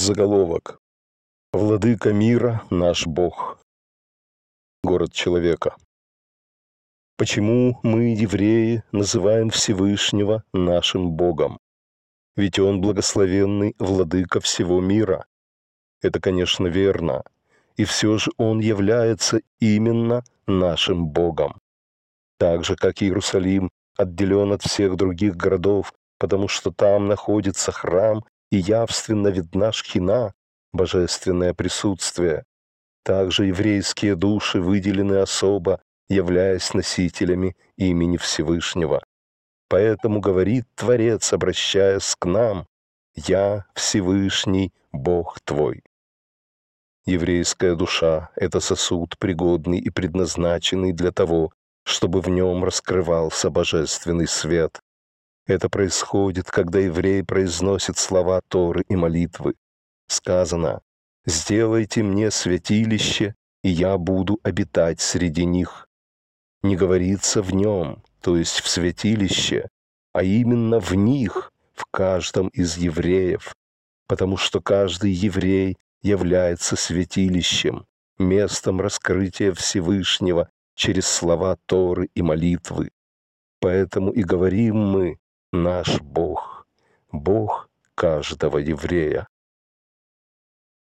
Подзаголовок. Владыка мира – наш Бог. Город человека. Почему мы, евреи, называем Всевышнего нашим Богом? Ведь Он благословенный владыка всего мира. Это, конечно, верно. И все же Он является именно нашим Богом. Так же, как Иерусалим отделен от всех других городов, потому что там находится храм и явственно видна шхина, божественное присутствие. Также еврейские души выделены особо, являясь носителями имени Всевышнего. Поэтому говорит Творец, обращаясь к нам, «Я Всевышний Бог твой». Еврейская душа — это сосуд, пригодный и предназначенный для того, чтобы в нем раскрывался божественный свет, это происходит, когда еврей произносит слова Торы и молитвы. Сказано «Сделайте мне святилище, и я буду обитать среди них». Не говорится в нем, то есть в святилище, а именно в них, в каждом из евреев, потому что каждый еврей является святилищем, местом раскрытия Всевышнего через слова Торы и молитвы. Поэтому и говорим мы, наш Бог, Бог каждого еврея.